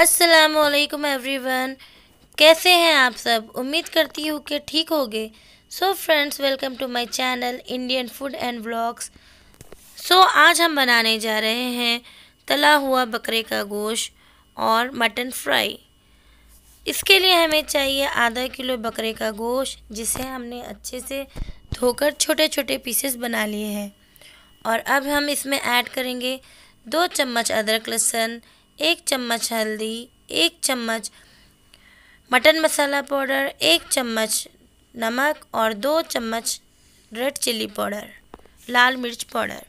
असलकम एवरीवन कैसे हैं आप सब उम्मीद करती हूँ कि ठीक गए so friends welcome to my channel Indian food and vlogs so आज हम बनाने जा रहे हैं तला हुआ बकरे का गोश्त और मटन फ्राई इसके लिए हमें चाहिए आधा किलो बकरे का गोश्त जिसे हमने अच्छे से धोकर छोटे छोटे पीसेस बना लिए हैं और अब हम इसमें ऐड करेंगे दो चम्मच अदरक लहसुन एक चम्मच हल्दी एक चम्मच मटन मसाला पाउडर एक चम्मच नमक और दो चम्मच रेड चिल्ली पाउडर लाल मिर्च पाउडर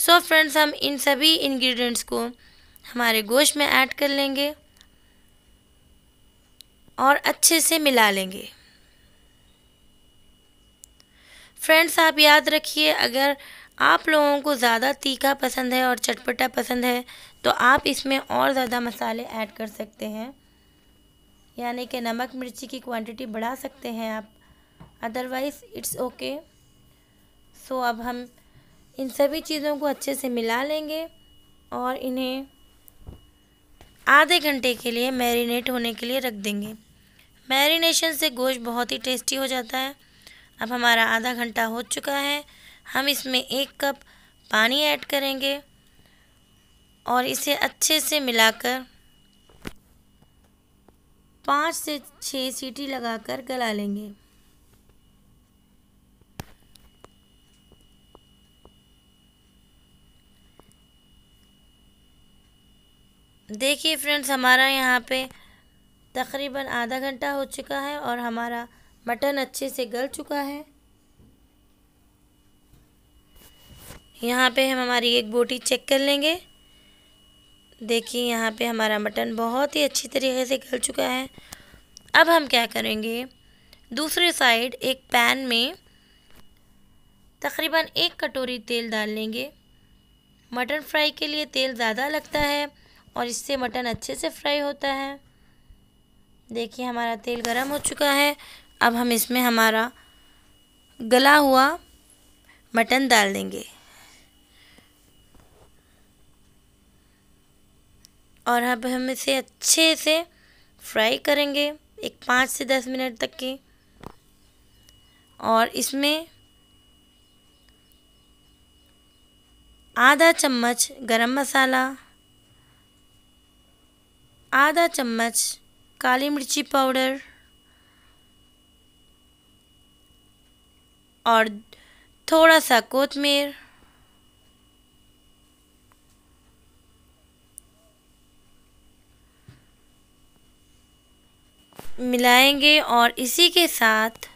सो so फ्रेंड्स हम इन सभी इंग्रेडिएंट्स को हमारे गोश्त में ऐड कर लेंगे और अच्छे से मिला लेंगे फ्रेंड्स आप याद रखिए अगर आप लोगों को ज़्यादा तीखा पसंद है और चटपटा पसंद है तो आप इसमें और ज़्यादा मसाले ऐड कर सकते हैं यानी कि नमक मिर्ची की क्वांटिटी बढ़ा सकते हैं आप अदरवाइज़ इट्स ओके सो अब हम इन सभी चीज़ों को अच्छे से मिला लेंगे और इन्हें आधे घंटे के लिए मैरिनेट होने के लिए रख देंगे मैरिनेशन से गोश्त बहुत ही टेस्टी हो जाता है अब हमारा आधा घंटा हो चुका है हम इसमें एक कप पानी ऐड करेंगे और इसे अच्छे से मिलाकर पाँच से छः सीटी लगाकर गला लेंगे देखिए फ्रेंड्स हमारा यहाँ पे तकरीबन आधा घंटा हो चुका है और हमारा मटन अच्छे से गल चुका है यहाँ पे हम हमारी एक बोटी चेक कर लेंगे देखिए यहाँ पे हमारा मटन बहुत ही अच्छी तरीके से गल चुका है अब हम क्या करेंगे दूसरे साइड एक पैन में तकरीबन एक कटोरी तेल डाल लेंगे मटन फ्राई के लिए तेल ज़्यादा लगता है और इससे मटन अच्छे से फ्राई होता है देखिए हमारा तेल गर्म हो चुका है अब हम इसमें हमारा गला हुआ मटन डाल देंगे और अब हम इसे अच्छे से फ्राई करेंगे एक पाँच से दस मिनट तक के और इसमें आधा चम्मच गरम मसाला आधा चम्मच काली मिर्ची पाउडर और थोड़ा सा कोतमीर मिलाएंगे और इसी के साथ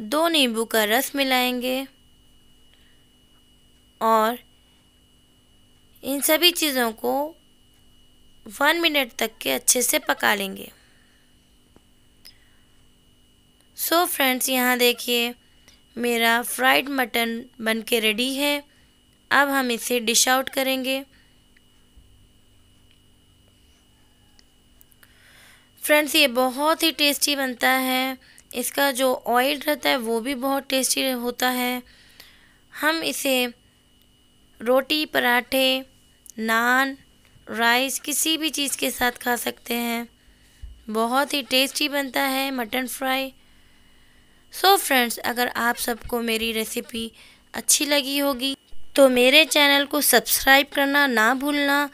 दो नींबू का रस मिलाएंगे और इन सभी चीज़ों को वन मिनट तक के अच्छे से पका लेंगे सो so फ्रेंड्स यहाँ देखिए मेरा फ्राइड मटन बन के रेडी है अब हम इसे डिश आउट करेंगे फ्रेंड्स ये बहुत ही टेस्टी बनता है इसका जो ऑयल रहता है वो भी बहुत टेस्टी होता है हम इसे रोटी पराठे नान राइस किसी भी चीज़ के साथ खा सकते हैं बहुत ही टेस्टी बनता है mutton fry so so friends अगर आप सबको मेरी रेसिपी अच्छी लगी होगी तो मेरे चैनल को सब्सक्राइब करना ना भूलना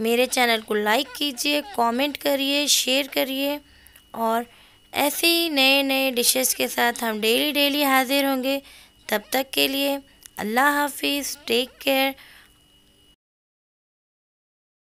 मेरे चैनल को लाइक कीजिए कमेंट करिए शेयर करिए और ऐसे ही नए नए डिशेस के साथ हम डेली डेली हाजिर होंगे तब तक के लिए अल्लाह हाफिज़ टेक केयर